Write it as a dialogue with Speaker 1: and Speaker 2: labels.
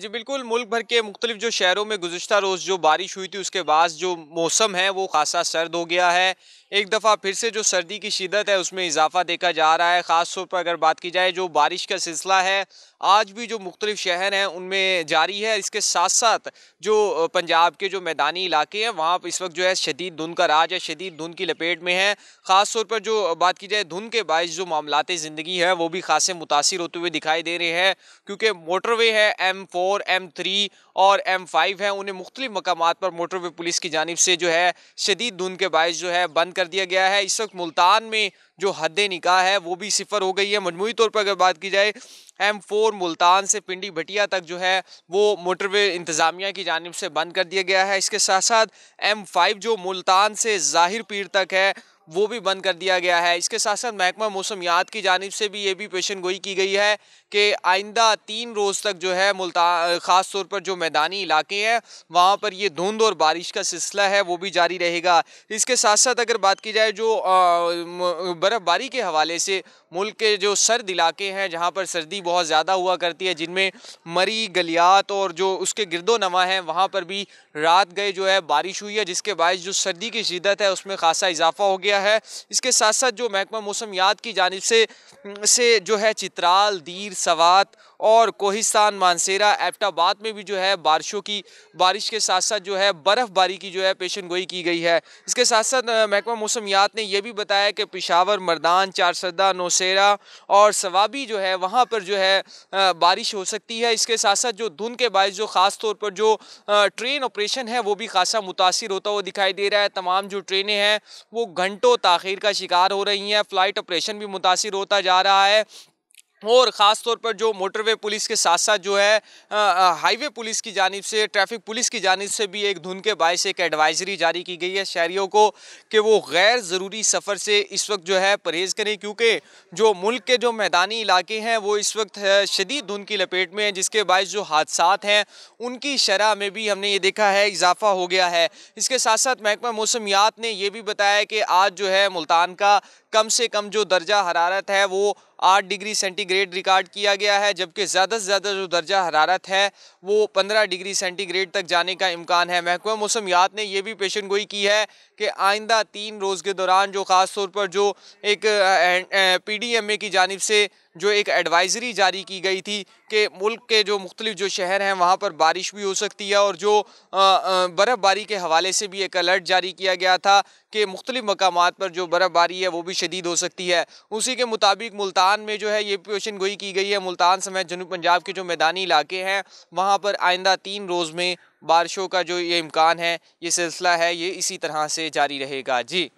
Speaker 1: जी बिल्कुल मुल्क भर के मुख्तलिफ जो शहरों में गुजशत रोज़ जो बारिश हुई थी उसके बाद जो मौसम है वो खासा सर्द हो गया है एक दफ़ा फिर से जो सर्दी की शिदत है उसमें इजाफा देखा जा रहा है ख़ास तौर पर अगर बात की जाए जो बारिश का सिलसिला है आज भी जो मुख्तलिफ शहर हैं उनमें जारी है इसके साथ साथ जो पंजाब के जो मैदानी इलाके हैं वहाँ इस वक्त जो है शदीद धुन का राज है शदीद धुंध की लपेट में है ख़ास तौर पर जो बात की जाए धुंध के बायस जो मामलाते ज़िंदगी है वो भी खासे मुतासर होते हुए दिखाई दे रहे हैं क्योंकि मोटरवे है एम फोर एम थ्री और एम फाइव हैं उन्हें मुख्तलिफ मकाम पर मोटरवे पुलिस की जानब से जो है शदीद धुन के बायस जो है बंद कर दिया गया है इस वक्त मुल्तान में जो हद निकाह है वो भी सिफर हो गई है मजमू तौर पर अगर बात की जाए एम फोर मुल्तान से पिंडी भटिया तक जो है वो मोटरवे इंतज़ामिया की जानब से बंद कर दिया गया है इसके साथ साथ एम फाइव जो मुल्तान से जाहिर पीर तक है वो भी बंद कर दिया गया है इसके साथ साथ महकमा मौसमियात की जानब से भी ये भी पेशन गोई की गई है कि आइंदा तीन रोज़ तक जो है मुल्ता ख़ास तौर पर जो मैदानी इलाके हैं वहाँ पर ये धुंध और बारिश का सिलसिला है वो भी जारी रहेगा इसके साथ साथ अगर बात की जाए जो बर्फ़बारी के हवाले से मुल्क के जो सर्द इलाके हैं जहाँ पर सर्दी बहुत ज़्यादा हुआ करती है जिनमें मरी गलियात और जो उसके गिरदो नमा हैं वहाँ पर भी रात गए जो है बारिश हुई है जिसके बायस जो सर्दी की शिदत है उसमें खासा इजाफा हो गया गया है इसके साथ साथ जो महकमा मौसम याद की जानब से से जो है चित्राल दीर सवात और कोहिस्तान मानसेरा एबटाबाद में भी जो है बारिशों की बारिश के साथ साथ जो है बर्फ़बारी की जो है पेशन गोई की गई है इसके साथ साथ महकमा मौसमियात ने यह भी बताया कि पिशावर मर्दान चारसदा नौसेरा और सवाबी जो है वहाँ पर जो है बारिश हो सकती है इसके साथ साथ जो धुंध के बायस जो ख़ास तौर पर जो ट्रेन ऑपरेशन है वो भी खासा मुतासर होता हुआ दिखाई दे रहा है तमाम जो ट्रेनें हैं वो घंटों तखिर का शिकार हो रही हैं फ़्लाइट ऑपरेशन भी मुतासर होता जा रहा है और ख़ास तौर पर जो मोटरवे पुलिस के साथ साथ जो है हाईवे पुलिस की जानब से ट्रैफिक पुलिस की जानब से भी एक धुन के बायस एक एडवाइजरी जारी की गई है शहरीों को कि वो गैर ज़रूरी सफ़र से इस वक्त जो है परहेज़ करें क्योंकि जो मुल्क के जो मैदानी इलाके हैं वो इस वक्त शदीद धुन की लपेट में है जिसके बायस जो हादसा हैं उनकी शरह में भी हमने ये देखा है इजाफा हो गया है इसके साथ साथ महकमा मौसमियात ने यह भी बताया कि आज जो है मुल्तान का कम से कम जो दर्जा हरारत है वो आठ डिग्री सेंटीग्रेड रिकॉर्ड किया गया है जबकि ज़्यादा से ज़्यादा जो दर्जा हरारत है वो पंद्रह डिग्री सेंटीग्रेड तक जाने का इम्कान है महकमा मौसमियात ने यह भी पेशन गोई की है कि आइंदा तीन रोज़ के दौरान जो ख़ास तौर पर जो एक पी डी एम ए की जानब से जो एक एडवाइज़री जारी की गई थी कि मुल्क के जो मुख्तलिफ जो शहर हैं वहाँ पर बारिश भी हो सकती है और जो बर्फ़बारी के हवाले से भी एक अलर्ट जारी किया गया था कि मुख्तलि मकाम पर जो बर्फ़बारी है वो भी शदीद हो सकती है उसी के मुताबिक मुल्तान में जो है ये पेशन गोई की गई है मुल्तान समेत जनूब पंजाब के जो मैदानी इलाके हैं वहाँ पर आइंदा तीन रोज़ में बारिशों का जो ये इम्कान है ये सिलसिला है ये इसी तरह से जारी रहेगा जी